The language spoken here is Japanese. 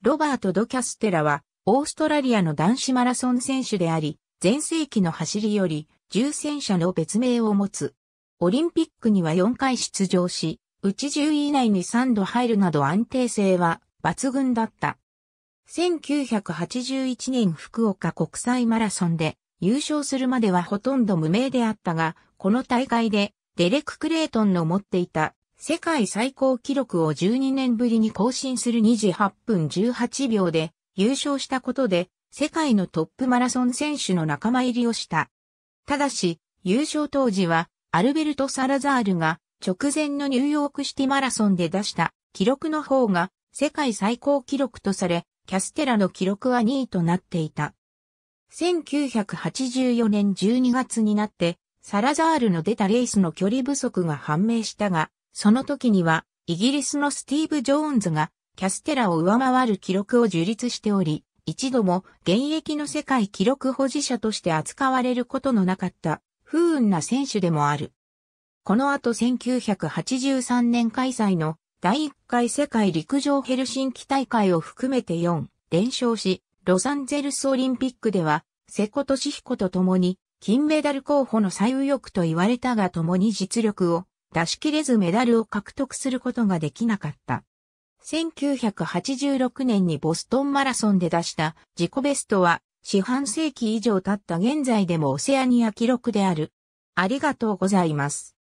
ロバート・ド・キャステラは、オーストラリアの男子マラソン選手であり、前世紀の走りより、重戦車の別名を持つ。オリンピックには4回出場し、うち10位以内に3度入るなど安定性は抜群だった。1981年福岡国際マラソンで優勝するまではほとんど無名であったが、この大会でデレク・クレートンの持っていた世界最高記録を12年ぶりに更新する2時8分18秒で優勝したことで世界のトップマラソン選手の仲間入りをした。ただし、優勝当時はアルベルト・サラザールが直前のニューヨークシティマラソンで出した記録の方が世界最高記録とされ、キャステラの記録は2位となっていた。1984年12月になって、サラザールの出たレースの距離不足が判明したが、その時には、イギリスのスティーブ・ジョーンズが、キャステラを上回る記録を樹立しており、一度も現役の世界記録保持者として扱われることのなかった不運な選手でもある。この後1983年開催の第1回世界陸上ヘルシンキ大会を含めて4連勝し、ロサンゼルスオリンピックでは瀬古利彦と共に金メダル候補の最右翼と言われたが共に実力を出し切れずメダルを獲得することができなかった。1986年にボストンマラソンで出した自己ベストは四半世紀以上経った現在でもオセアニア記録である。ありがとうございます。